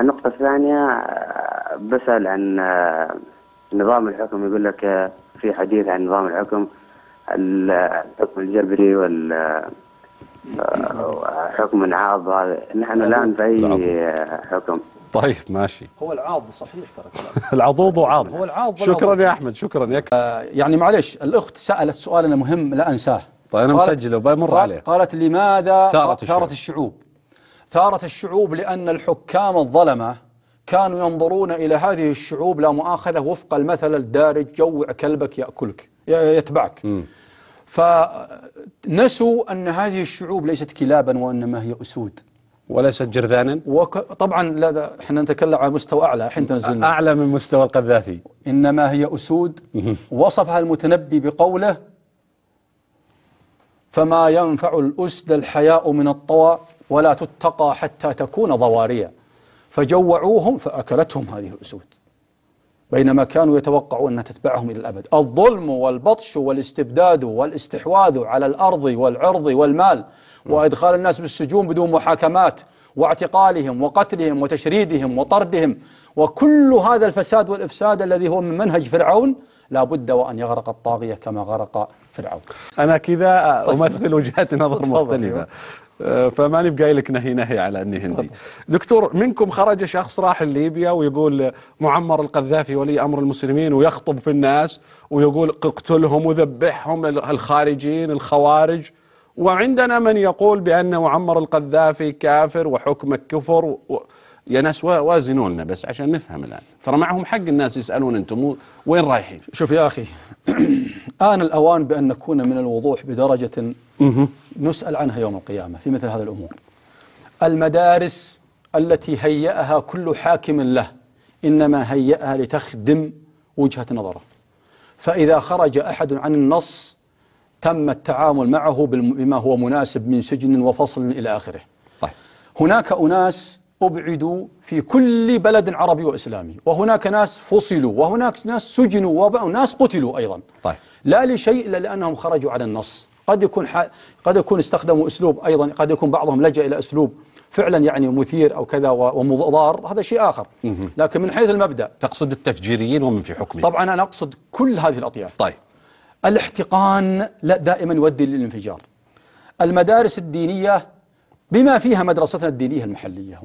النقطة الثانية بسأل عن آه، نظام الحكم يقول لك آه، في حديث عن نظام الحكم الحكم الجبري وال آه، حكم العاض نحن الان في اي حكم طيب ماشي هو العاض صحيح ترى العضوض وعاض هو العاض شكرا يا احمد شكرا يك... آه يعني معلش الاخت سالت سؤال مهم لا انساه طيب انا مسجله بمر عليه قالت لماذا ثارت الشعوب ثارت الشعوب لأن الحكام الظلمة كانوا ينظرون إلى هذه الشعوب لا مؤاخذة وفق المثل الدارج جوع كلبك يأكلك يتبعك م. فنسوا أن هذه الشعوب ليست كلابا وإنما هي أسود وليست جرذانا وك... طبعا لا احنا نتكلم على مستوى اعلى الحين تنزلنا اعلى من مستوى القذافي انما هي اسود وصفها المتنبي بقوله فما ينفع الاسد الحياء من الطوى ولا تتقى حتى تكون ضواريا فجوعوهم فأكلتهم هذه الأسود بينما كانوا يتوقعون أن تتبعهم إلى الأبد الظلم والبطش والاستبداد والاستحواذ على الأرض والعرض والمال وإدخال الناس بالسجون بدون محاكمات واعتقالهم وقتلهم وتشريدهم وطردهم وكل هذا الفساد والإفساد الذي هو من منهج فرعون لا بد وأن يغرق الطاغية كما غرق فرعون أنا كذا أمثل وجهات نظر مختلفة فماني بقايل لك نهي نهي على اني هندي. دكتور منكم خرج شخص راح ليبيا ويقول معمر القذافي ولي امر المسلمين ويخطب في الناس ويقول اقتلهم وذبحهم الخارجين الخوارج وعندنا من يقول بان معمر القذافي كافر وحكمه كفر و... يا ناس وازنوا لنا بس عشان نفهم الآن ترى معهم حق الناس يسألون أنتم وين رايحين شوف يا أخي آن الأوان بأن نكون من الوضوح بدرجة نسأل عنها يوم القيامة في مثل هذه الأمور المدارس التي هيأها كل حاكم له إنما هيأها لتخدم وجهة نظره فإذا خرج أحد عن النص تم التعامل معه بما هو مناسب من سجن وفصل إلى آخره طيب. هناك أناس أبعدوا في كل بلد عربي وإسلامي وهناك ناس فصلوا وهناك ناس سجنوا وناس قتلوا أيضا طيب. لا لشيء إلا لأنهم خرجوا على النص قد يكون ح... قد يكون استخدموا أسلوب أيضا قد يكون بعضهم لجأ إلى أسلوب فعلا يعني مثير أو كذا ومضار هذا شيء آخر لكن من حيث المبدأ تقصد التفجيريين ومن في حكمه طبعا أنا أقصد كل هذه الأطياف طيب الاحتقان لا دائما يؤدي للانفجار المدارس الدينية بما فيها مدرستنا الدينية المحلية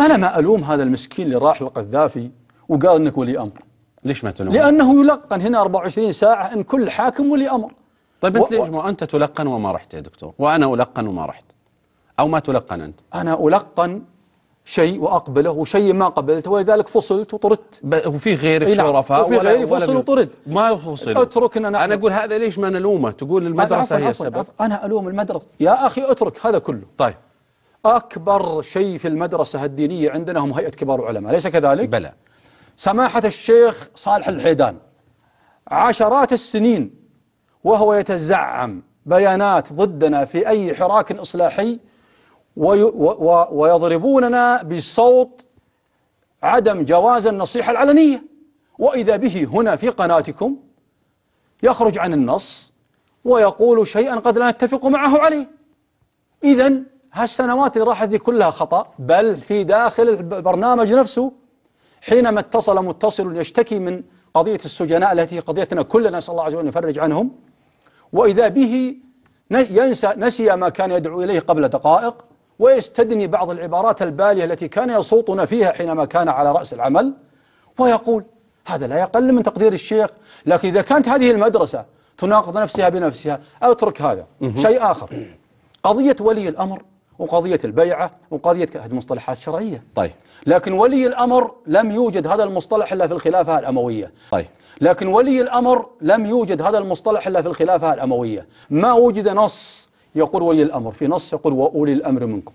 ما أنا ما ألوم هذا المسكين اللي راح للقذافي وقال أنك ولي أمر ليش ما تلوم؟ لأنه يلقن هنا 24 ساعة أن كل حاكم ولي أمر طيب أنت و... ليش ما أنت تلقن وما رحت يا دكتور وأنا ألقن وما رحت أو ما تلقن أنت أنا ألقن شيء وأقبله وشيء ما قبلته ولذلك فصلت وطردت وفي غيرك إيه نعم. شرفاء وفي غيري فصل وطرد ما فصل اتركنا أنا, أنا أقول هذا ليش ما نلومه تقول المدرسة هي السبب أنا ألوم المدرسة يا أخي اترك هذا كله طيب أكبر شيء في المدرسة الدينية عندنا هم هيئة كبار العلماء ليس كذلك؟ بلى سماحة الشيخ صالح الحيدان عشرات السنين وهو يتزعم بيانات ضدنا في أي حراك إصلاحي ويضربوننا بصوت عدم جواز النصيحة العلنية وإذا به هنا في قناتكم يخرج عن النص ويقول شيئا قد لا نتفق معه عليه إذا هالسنوات اللي راحت دي كلها خطأ بل في داخل البرنامج نفسه حينما اتصل متصل يشتكي من قضية السجناء التي قضيتنا كلنا نسأل الله عز وجل أن يفرج عنهم وإذا به ينسى نسي ما كان يدعو إليه قبل دقائق ويستدني بعض العبارات البالية التي كان يصوتنا فيها حينما كان على رأس العمل ويقول هذا لا يقل من تقدير الشيخ لكن إذا كانت هذه المدرسة تناقض نفسها بنفسها أترك هذا شيء آخر قضية ولي الأمر وقضية البيعة وقضية هذه مصطلحات شرعية طيب لكن ولي الأمر لم يوجد هذا المصطلح إلا في الخلافة الأموية طيب لكن ولي الأمر لم يوجد هذا المصطلح إلا في الخلافة الأموية ما وجد نص يقول ولي الأمر في نص يقول وأولي الأمر منكم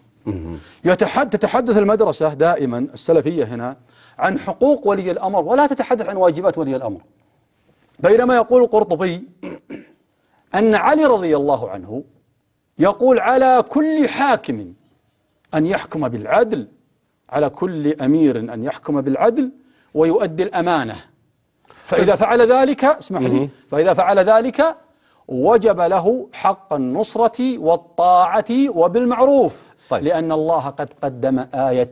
يتحدث تتحدث المدرسة دائما السلفية هنا عن حقوق ولي الأمر ولا تتحدث عن واجبات ولي الأمر بينما يقول القرطبي أن علي رضي الله عنه يقول على كل حاكم أن يحكم بالعدل على كل أمير أن يحكم بالعدل ويؤدي الأمانة فإذا فعل ذلك اسمح لي فإذا فعل ذلك وجب له حق النصرة والطاعة وبالمعروف طيب. لأن الله قد قدم آية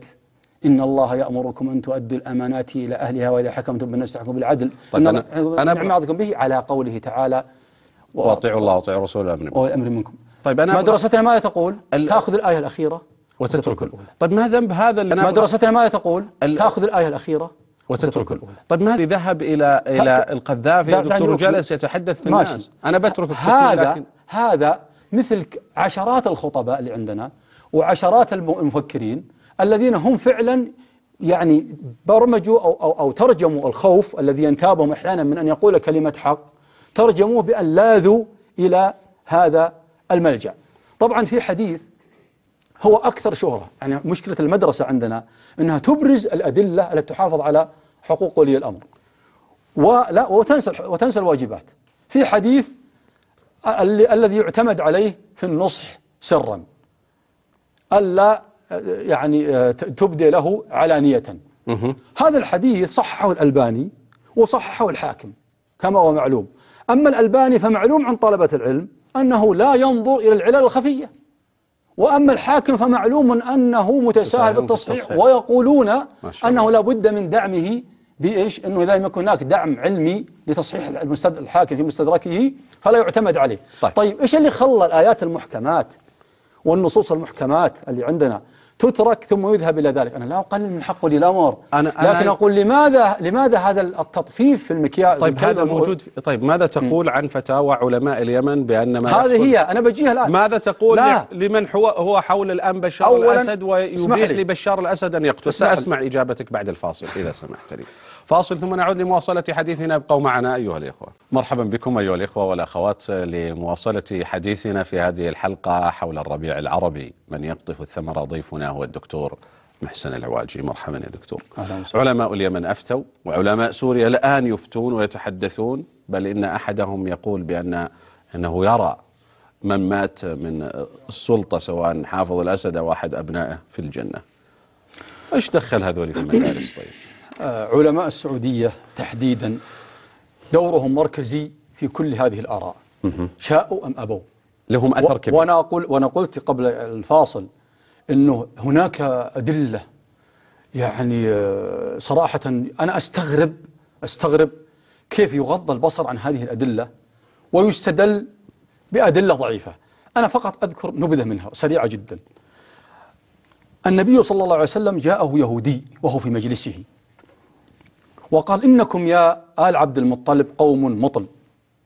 إن الله يأمركم أن تؤدوا الأمانات إلى أهلها وإذا حكمتم بالناس تحكموا بالعدل طيب أنا نعم به على قوله تعالى وأطيعوا الله وأطيعوا الرسول والأمر منكم أمر منكم طيب أنا مدرستنا ماذا تقول؟ تأخذ الآية الأخيرة وتترك الأولى طيب ما ذنب هذا مدرستنا ماذا تقول؟ تأخذ الآية الأخيرة وتترك الأولى طيب ما ذهب إلى إلى القذافي يا دكتور جلس يتحدث في ماشي. الناس أنا بترك هذا لكن هذا مثل عشرات الخطباء اللي عندنا وعشرات المفكرين الذين هم فعلا يعني برمجوا أو, أو, أو ترجموا الخوف الذي ينتابهم أحيانا من أن يقول كلمة حق ترجموه بأن لاذوا إلى هذا الملجأ طبعا في حديث هو أكثر شهرة يعني مشكلة المدرسة عندنا أنها تبرز الأدلة التي تحافظ على حقوق ولي الأمر ولا وتنسى وتنسى الواجبات في حديث الذي يعتمد عليه في النصح سرا ألا يعني تبدي له علانية هذا الحديث صححه الألباني وصححه الحاكم كما هو معلوم أما الألباني فمعلوم عن طلبة العلم أنه لا ينظر إلى العلل الخفية وأما الحاكم فمعلوم أنه متساهل بالتصحيح ويقولون أنه لا بد من دعمه بإيش أنه إذا لم يكن هناك دعم علمي لتصحيح الحاكم في مستدركه فلا يعتمد عليه طيب, طيب إيش اللي خلى الآيات المحكمات والنصوص المحكمات اللي عندنا تترك ثم يذهب إلى ذلك أنا لا أقلل من حق ولي الأمر أنا لكن أنا أقول لماذا لماذا هذا التطفيف في المكياج طيب هذا موجود في طيب ماذا تقول عن فتاوى علماء اليمن بأن ما هذه هي أنا بجيها الآن ماذا تقول لمن هو هو حول الآن بشار الأسد ويبيح لبشار الأسد أن يقتل سأسمع إجابتك بعد الفاصل إذا سمحت لي فاصل ثم نعود لمواصلة حديثنا ابقوا معنا أيها الإخوة مرحبا بكم أيها الإخوة والأخوات لمواصلة حديثنا في هذه الحلقة حول الربيع العربي من يقطف الثمرة ضيفنا هو الدكتور محسن العواجي مرحبا يا دكتور علماء اليمن أفتوا وعلماء سوريا الآن يفتون ويتحدثون بل إن أحدهم يقول بأن أنه يرى من مات من السلطة سواء حافظ الأسد أو أحد أبنائه في الجنة ايش دخل هذول في المدارس طيب آه، علماء السعودية تحديدا دورهم مركزي في كل هذه الآراء شاءوا أم أبوا لهم أثر كبير وأنا, أقول وأنا قلت قبل الفاصل أنه هناك أدلة يعني آه، صراحة أنا أستغرب أستغرب كيف يغض البصر عن هذه الأدلة ويستدل بأدلة ضعيفة أنا فقط أذكر نبذة منها سريعة جدا النبي صلى الله عليه وسلم جاءه يهودي وهو في مجلسه وقال إنكم يا آل عبد المطلب قوم مطل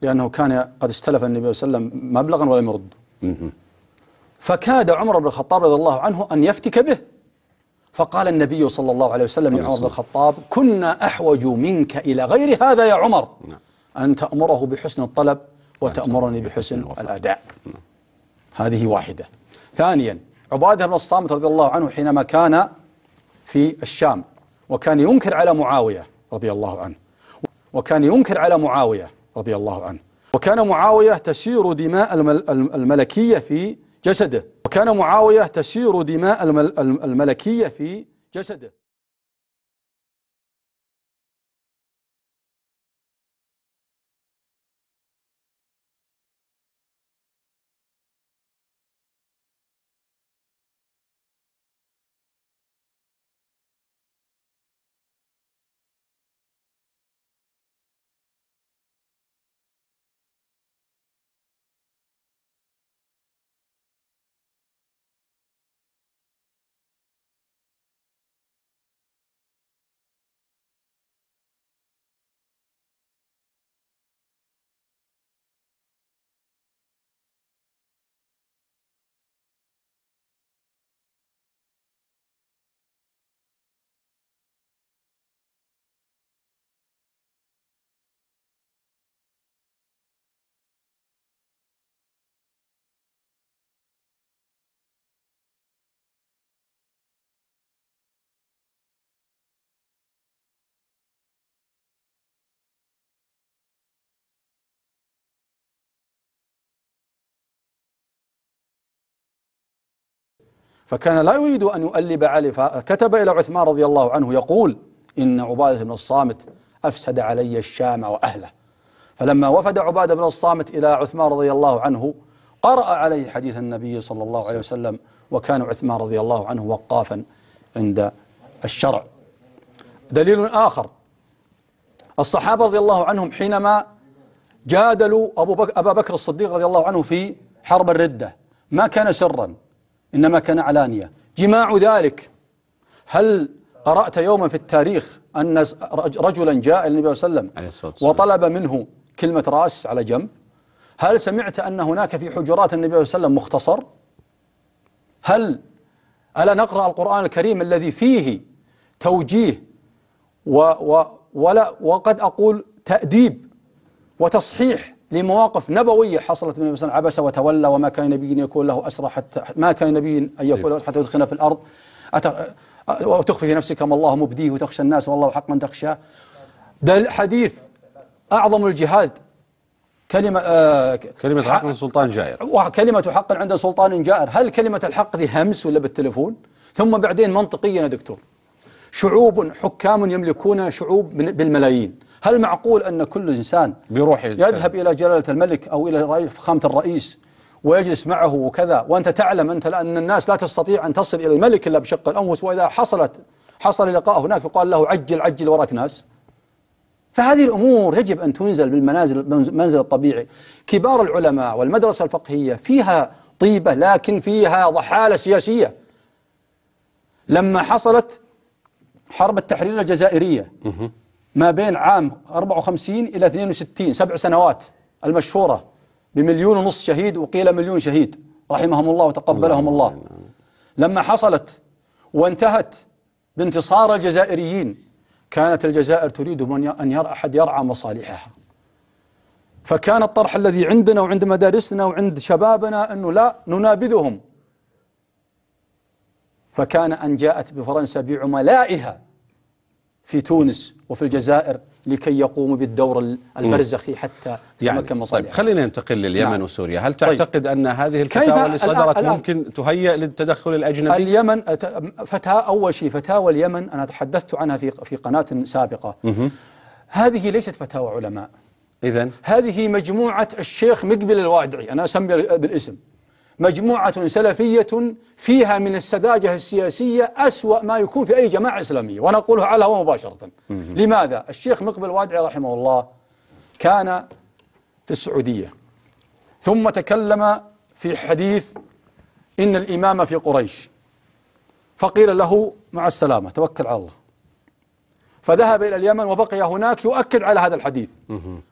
لأنه كان قد استلف النبي صلى الله عليه وسلم مبلغا ولم يرد فكاد عمر بن الخطاب رضي الله عنه أن يفتك به فقال النبي صلى الله عليه وسلم لعمر بن نعم. الخطاب كنا أحوج منك إلى غير هذا يا عمر نعم. أن تأمره بحسن الطلب وتأمرني نعم. بحسن الأداء هذه واحدة ثانيا عبادة بن الصامت رضي الله عنه حينما كان في الشام وكان ينكر على معاوية رضي الله عنه وكان ينكر على معاوية رضي الله عنه وكان معاوية تسير دماء الملكية في جسده وكان معاوية تسير دماء الملكية في جسده فكان لا يريد أن يؤلب علي فكتب إلى عثمان رضي الله عنه يقول إن عبادة بن الصامت أفسد علي الشام وأهله فلما وفد عبادة بن الصامت إلى عثمان رضي الله عنه قرأ عليه حديث النبي صلى الله عليه وسلم وكان عثمان رضي الله عنه وقافا عند الشرع دليل آخر الصحابة رضي الله عنهم حينما جادلوا أبو بك أبا بكر الصديق رضي الله عنه في حرب الردة ما كان سرا إنما كان علانية جماع ذلك هل قرأت يوما في التاريخ أن رجلا جاء النبي صلى الله عليه وسلم وطلب منه كلمة راس على جنب هل سمعت أن هناك في حجرات النبي صلى الله عليه وسلم مختصر هل ألا نقرأ القرآن الكريم الذي فيه توجيه و و ولا وقد أقول تأديب وتصحيح لمواقف نبوية حصلت من مثلا عبس وتولى وما كان نبي يكون له أسرى حتى ما كان نبي أن يكون له إيه. حتى يدخل في الأرض وتخفي في نفسك ما الله مبديه وتخشى الناس والله حقا تخشاه ده حديث أعظم الجهاد كلمة آه كلمة حق عند سلطان جائر وكلمة حق عند سلطان جائر هل كلمة الحق ذي همس ولا بالتلفون ثم بعدين منطقيا يا دكتور شعوب حكام يملكون شعوب بالملايين هل معقول أن كل إنسان بيروح يذهب إلى جلالة الملك أو إلى فخامة الرئيس ويجلس معه وكذا وأنت تعلم أنت أن الناس لا تستطيع أن تصل إلى الملك إلا بشق الأنفس وإذا حصلت حصل لقاء هناك يقال له عجل عجل وراك ناس فهذه الأمور يجب أن تنزل بالمنازل منزل الطبيعي كبار العلماء والمدرسة الفقهية فيها طيبة لكن فيها ضحالة سياسية لما حصلت حرب التحرير الجزائرية ما بين عام 54 إلى 62 سبع سنوات المشهورة بمليون ونص شهيد وقيل مليون شهيد رحمهم الله وتقبلهم نعم، الله نعم. لما حصلت وانتهت بانتصار الجزائريين كانت الجزائر تريد من أن يرى أحد يرعى مصالحها فكان الطرح الذي عندنا وعند مدارسنا وعند شبابنا أنه لا ننابذهم فكان أن جاءت بفرنسا بعملائها في تونس وفي الجزائر لكي يقوموا بالدور البرزخي حتى يعني مصالحهم طيب خلينا ننتقل لليمن نعم. وسوريا هل طيب. تعتقد طيب. أن هذه الفتاوى اللي صدرت الآن ممكن تهيئ للتدخل الأجنبي؟ اليمن فتاة أول شيء فتاوى اليمن أنا تحدثت عنها في في قناة سابقة هذه ليست فتاوى علماء إذا هذه مجموعة الشيخ مقبل الوادعي أنا أسمي بالاسم مجموعة سلفية فيها من السذاجة السياسية أسوأ ما يكون في أي جماعة إسلامية وأنا أقولها على هو مباشرة لماذا؟ الشيخ مقبل وادعي رحمه الله كان في السعودية ثم تكلم في حديث إن الإمام في قريش فقيل له مع السلامة توكل على الله فذهب إلى اليمن وبقي هناك يؤكد على هذا الحديث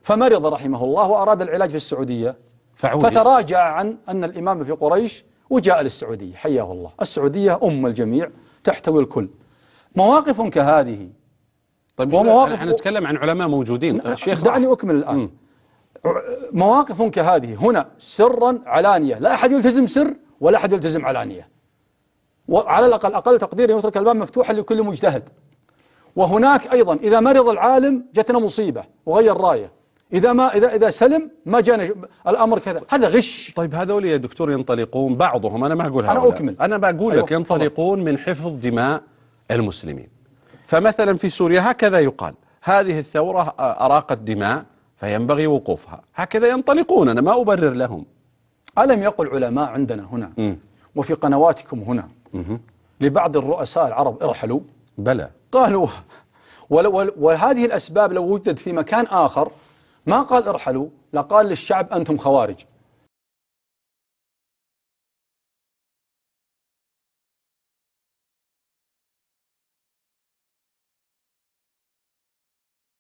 فمرض رحمه الله وأراد العلاج في السعودية فعودي. فتراجع عن أن الإمام في قريش وجاء للسعودية حياه الله السعودية أم الجميع تحتوي الكل مواقف كهذه طيب ومواقف احنا نتكلم عن علماء موجودين الشيخ دعني أكمل الآن مواقف كهذه هنا سرا علانية لا أحد يلتزم سر ولا أحد يلتزم علانية وعلى الأقل أقل تقدير يترك الباب مفتوحا لكل مجتهد وهناك أيضا إذا مرض العالم جتنا مصيبة وغير رايه إذا ما إذا إذا سلم ما جانا الأمر كذا هذا غش طيب هذول يا دكتور ينطلقون بعضهم أنا ما أقول هذا أنا أكمل أنا بقول أيوة، لك أيوة. ينطلقون من حفظ دماء المسلمين فمثلا في سوريا هكذا يقال هذه الثورة أراقت دماء فينبغي وقوفها هكذا ينطلقون أنا ما أبرر لهم ألم يقل علماء عندنا هنا م. وفي قنواتكم هنا م لبعض الرؤساء العرب ارحلوا بلى قالوا ولو وهذه الأسباب لو وجدت في مكان آخر ما قال ارحلوا لقال للشعب أنتم خوارج